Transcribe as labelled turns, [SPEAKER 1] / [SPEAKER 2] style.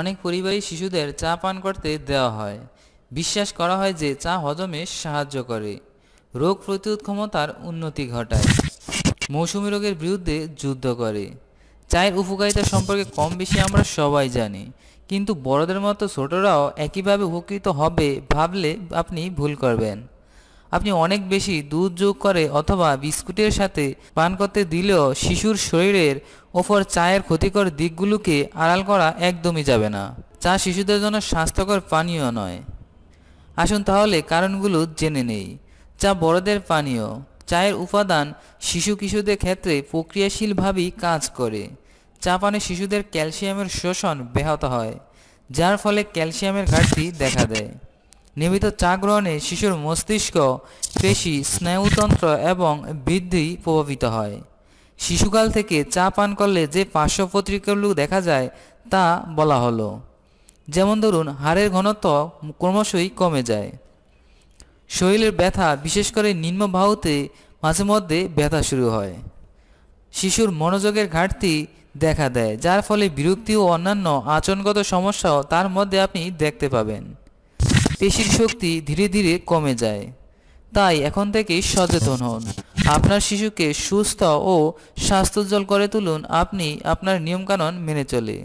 [SPEAKER 1] অনেক পরিবারই শিশুদের চা পান করতে দেওয়া হয় বিশ্বাস করা হয় যে চা হজমে সাহায্য করে রোগ প্রতিরোধ ক্ষমতার উন্নতি ঘটায় মৌসুমি রোগের বিরুদ্ধে যুদ্ধ করে চায়ের উপকারিতা সম্পর্কে কম বেশি আমরা সবাই জানি কিন্তু বড়দের মতো ছোটরাও একইভাবে উপকৃত হবে ভাবলে আপনি ভুল করবেন আপনি অনেক বেশি দুধ যোগ করে অথবা বিস্কুটের সাথে পান করতে দিলেও শিশুর শরীরের ওপর চায়ের ক্ষতিকর দিকগুলোকে আড়াল করা একদমই যাবে না চা শিশুদের জন্য স্বাস্থ্যকর পানীয় নয় আসুন তাহলে কারণগুলো জেনে নেই চা বড়দের পানীয় চায়ের উপাদান শিশু কিশোরদের ক্ষেত্রে প্রক্রিয়াশীলভাবেই কাজ করে চা পানে শিশুদের ক্যালসিয়ামের শোষণ ব্যাহত হয় যার ফলে ক্যালসিয়ামের ঘাটতি দেখা দেয় নিয়মিত চা গ্রহণে শিশুর মস্তিষ্ক পেশি স্নায়ুতন্ত্র এবং বৃদ্ধি প্রভাবিত হয় শিশুকাল থেকে চা পান করলে যে পার্শ্ব প্রতিক্রিয়াগুলো দেখা যায় তা বলা হলো যেমন ধরুন হাড়ের ঘনত্ব ক্রমশই কমে যায় শরীরের ব্যথা বিশেষ করে নিম্ন বাহুতে মাঝে মধ্যে ব্যথা শুরু হয় শিশুর মনোযোগের ঘাটতি দেখা দেয় যার ফলে বিরক্তি ও অন্যান্য আচরণগত সমস্যাও তার মধ্যে আপনি দেখতে পাবেন পেশির শক্তি ধীরে ধীরে কমে যায় তাই এখন থেকেই সচেতন হন আপনার শিশুকে সুস্থ ও স্বাস্থ্যোজ্জ্বল করে তুলুন আপনি আপনার নিয়মকানুন মেনে চলে